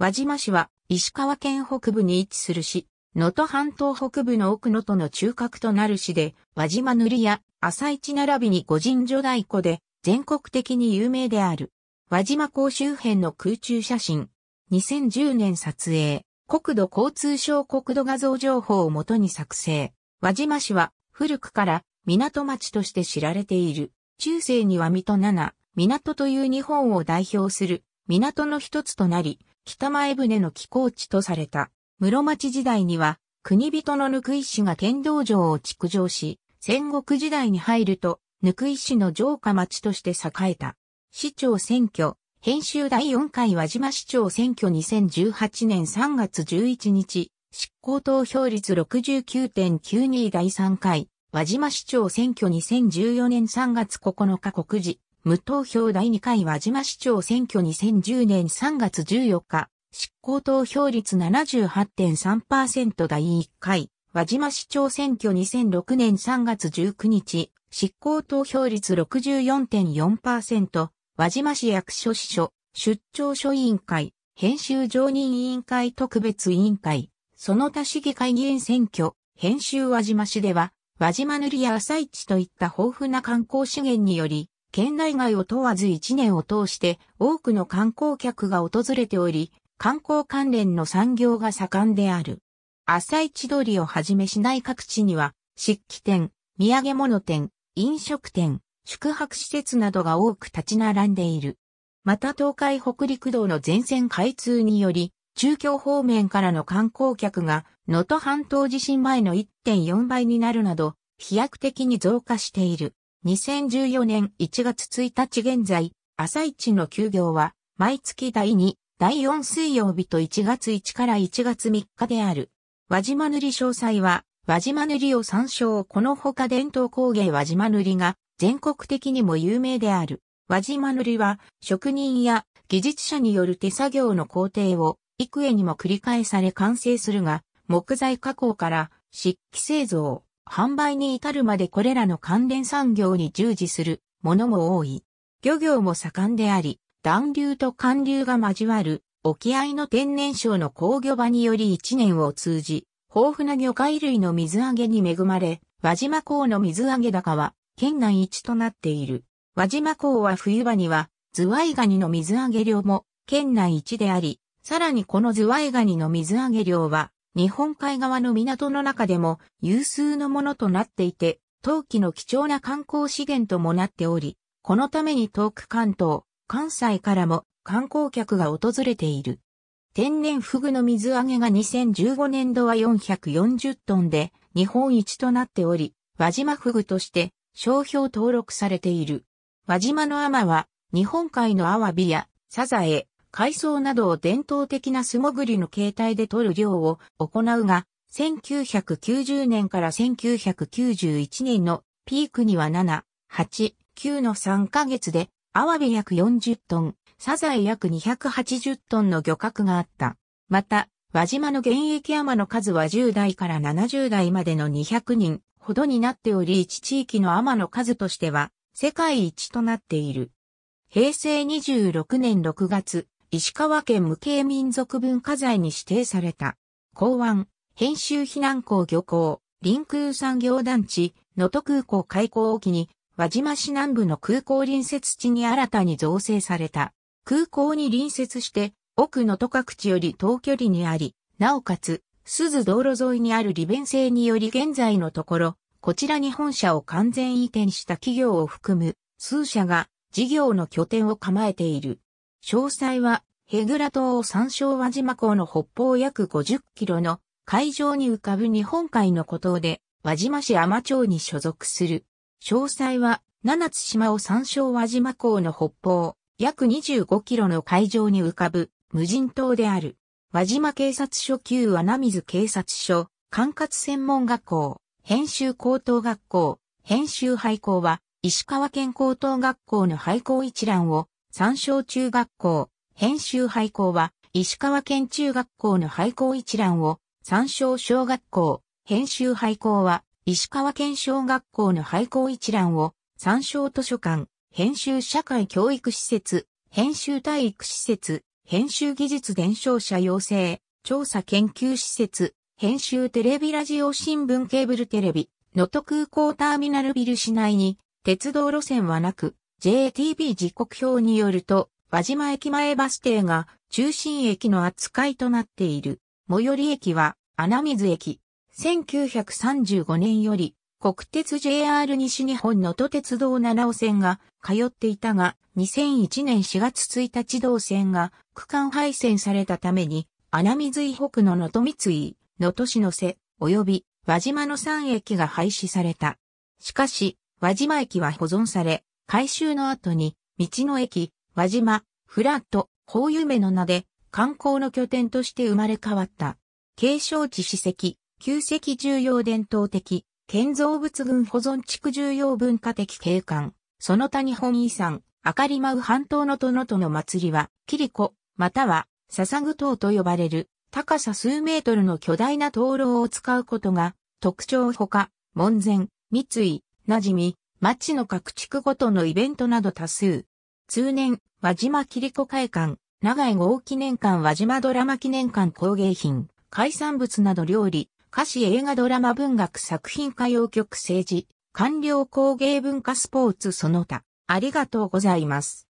輪島市は石川県北部に位置する市、能登半島北部の奥能登の中核となる市で、輪島塗や朝市並びに五神女大鼓で全国的に有名である。輪島港周辺の空中写真。2010年撮影。国土交通省国土画像情報をもとに作成。輪島市は古くから港町として知られている。中世には水戸七、港という日本を代表する港の一つとなり、北前船の寄港地とされた。室町時代には、国人のぬくい氏が剣道場を築城し、戦国時代に入ると、ぬくい氏の城下町として栄えた。市長選挙、編集第4回輪島市長選挙2018年3月11日、執行投票率69.92第3回、輪島市長選挙2014年3月9日告示。無投票第2回輪島市長選挙2010年3月14日、執行投票率78.3%第1回、輪島市長選挙2006年3月19日、執行投票率64.4%、輪島市役所支所、出張所委員会、編集常任委員会特別委員会、その他市議会議員選挙、編集輪島市では、輪島塗や朝市といった豊富な観光資源により、県内外を問わず1年を通して多くの観光客が訪れており、観光関連の産業が盛んである。朝市通りをはじめ市内各地には、漆器店、土産物店、飲食店、宿泊施設などが多く立ち並んでいる。また東海北陸道の全線開通により、中京方面からの観光客が、能登半島地震前の1.4倍になるなど、飛躍的に増加している。2014年1月1日現在、朝市の休業は、毎月第2、第4水曜日と1月1から1月3日である。輪島塗詳細は、輪島塗を参照このほか伝統工芸輪島塗が全国的にも有名である。輪島塗は職人や技術者による手作業の工程を幾重にも繰り返され完成するが、木材加工から漆器製造、販売に至るまでこれらの関連産業に従事するものも多い。漁業も盛んであり、暖流と寒流が交わる沖合の天然省の工業場により一年を通じ、豊富な魚介類の水揚げに恵まれ、輪島港の水揚げ高は県内一となっている。輪島港は冬場にはズワイガニの水揚げ量も県内一であり、さらにこのズワイガニの水揚げ量は日本海側の港の中でも有数のものとなっていて、陶器の貴重な観光資源ともなっており、このために遠く関東、関西からも観光客が訪れている。天然フグの水揚げが2015年度は440トンで日本一となっており、輪島フグとして商標登録されている。輪島のアマは日本海のアワビやサザエ、海藻などを伝統的な素潜りの形態で取る漁を行うが、1990年から1991年のピークには7、8、9の3ヶ月で、アワビ約40トン、サザエ約280トンの漁獲があった。また、輪島の現役山の数は10代から70代までの200人ほどになっており、一地域の天の数としては世界一となっている。平成26年6月、石川県無形民族文化財に指定された。港湾、編集避難港漁港、臨空産業団地、能登空港開港沖に、輪島市南部の空港隣接地に新たに造成された。空港に隣接して、奥能登各地より遠距離にあり、なおかつ、鈴道路沿いにある利便性により現在のところ、こちらに本社を完全移転した企業を含む数社が事業の拠点を構えている。詳細は、ヘグラ島を参照和島港の北方約50キロの海上に浮かぶ日本海の孤島で、輪島市天町に所属する。詳細は、七つ島を参照和島港の北方、約25キロの海上に浮かぶ無人島である。輪島警察署旧穴水警察署、管轄専門学校、編集高等学校、編集廃校は、石川県高等学校の廃校一覧を参照中学校、編集廃校は、石川県中学校の廃校一覧を、参照。小学校、編集廃校は、石川県小学校の廃校一覧を、参照。図書館、編集社会教育施設、編集体育施設、編集技術伝承者養成、調査研究施設、編集テレビラジオ新聞ケーブルテレビ、能登空港ターミナルビル市内に、鉄道路線はなく、JTB 時刻表によると、輪島駅前バス停が中心駅の扱いとなっている。最寄り駅は穴水駅。1935年より国鉄 JR 西日本の都鉄道七尾線が通っていたが、2001年4月1日道線が区間配線されたために、穴水井北の能登三井、能登市の瀬、及び輪島の3駅が廃止された。しかし、輪島駅は保存され、改修の後に、道の駅、輪島、フラット、法夢の名で、観光の拠点として生まれ変わった。継承地史跡、旧跡重要伝統的、建造物群保存地区重要文化的景観、その他日本遺産、か里舞半島の殿との祭りは、キリコ、または、笹具塔と呼ばれる、高さ数メートルの巨大な灯籠を使うことが、特徴ほか、門前、三井、なじみ、町の各地区ごとのイベントなど多数。通年、輪島切子会館、長井号記念館輪島ドラマ記念館工芸品、海産物など料理、歌詞映画ドラマ文学作品歌謡曲政治、官僚工芸文化スポーツその他、ありがとうございます。